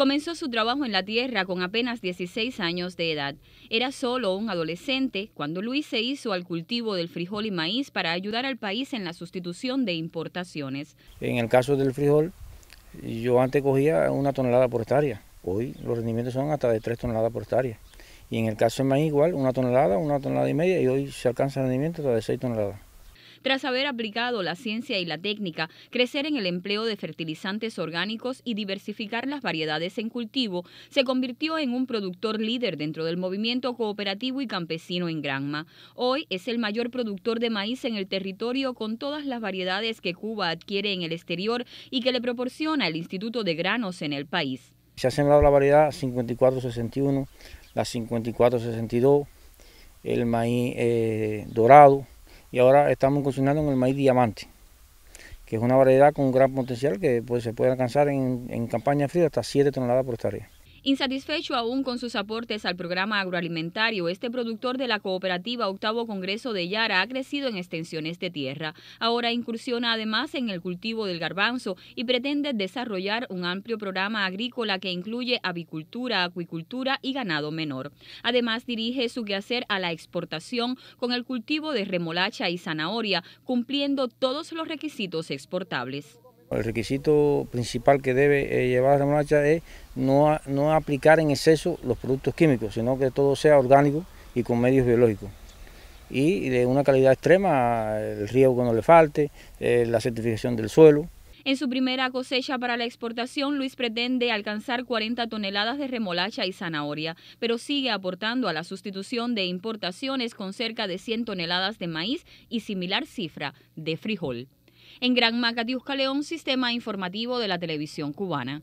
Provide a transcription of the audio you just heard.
Comenzó su trabajo en la tierra con apenas 16 años de edad. Era solo un adolescente cuando Luis se hizo al cultivo del frijol y maíz para ayudar al país en la sustitución de importaciones. En el caso del frijol, yo antes cogía una tonelada por hectárea. Hoy los rendimientos son hasta de tres toneladas por hectárea. Y en el caso del maíz igual, una tonelada, una tonelada y media y hoy se alcanza rendimiento hasta de seis toneladas tras haber aplicado la ciencia y la técnica, crecer en el empleo de fertilizantes orgánicos y diversificar las variedades en cultivo, se convirtió en un productor líder dentro del movimiento cooperativo y campesino en Granma. Hoy es el mayor productor de maíz en el territorio con todas las variedades que Cuba adquiere en el exterior y que le proporciona el Instituto de Granos en el país. Se ha sembrado la variedad 5461, la 5462, el maíz eh, dorado, y ahora estamos cocinando en el maíz diamante, que es una variedad con gran potencial que pues, se puede alcanzar en, en campaña fría hasta 7 toneladas por hectárea. Insatisfecho aún con sus aportes al programa agroalimentario, este productor de la cooperativa Octavo Congreso de Yara ha crecido en extensiones de tierra. Ahora incursiona además en el cultivo del garbanzo y pretende desarrollar un amplio programa agrícola que incluye avicultura, acuicultura y ganado menor. Además dirige su quehacer a la exportación con el cultivo de remolacha y zanahoria, cumpliendo todos los requisitos exportables. El requisito principal que debe eh, llevar la remolacha es no, aplicar en exceso los productos químicos, sino que todo sea orgánico y con medios biológicos. Y de una calidad extrema, el riego cuando le falte, eh, la certificación del suelo. En su primera cosecha para la exportación, Luis pretende alcanzar 40 toneladas de remolacha y zanahoria, pero sigue aportando a la sustitución de importaciones con cerca de 100 toneladas de maíz y similar cifra de frijol. En Gran Macati, León, Sistema Informativo de la Televisión Cubana.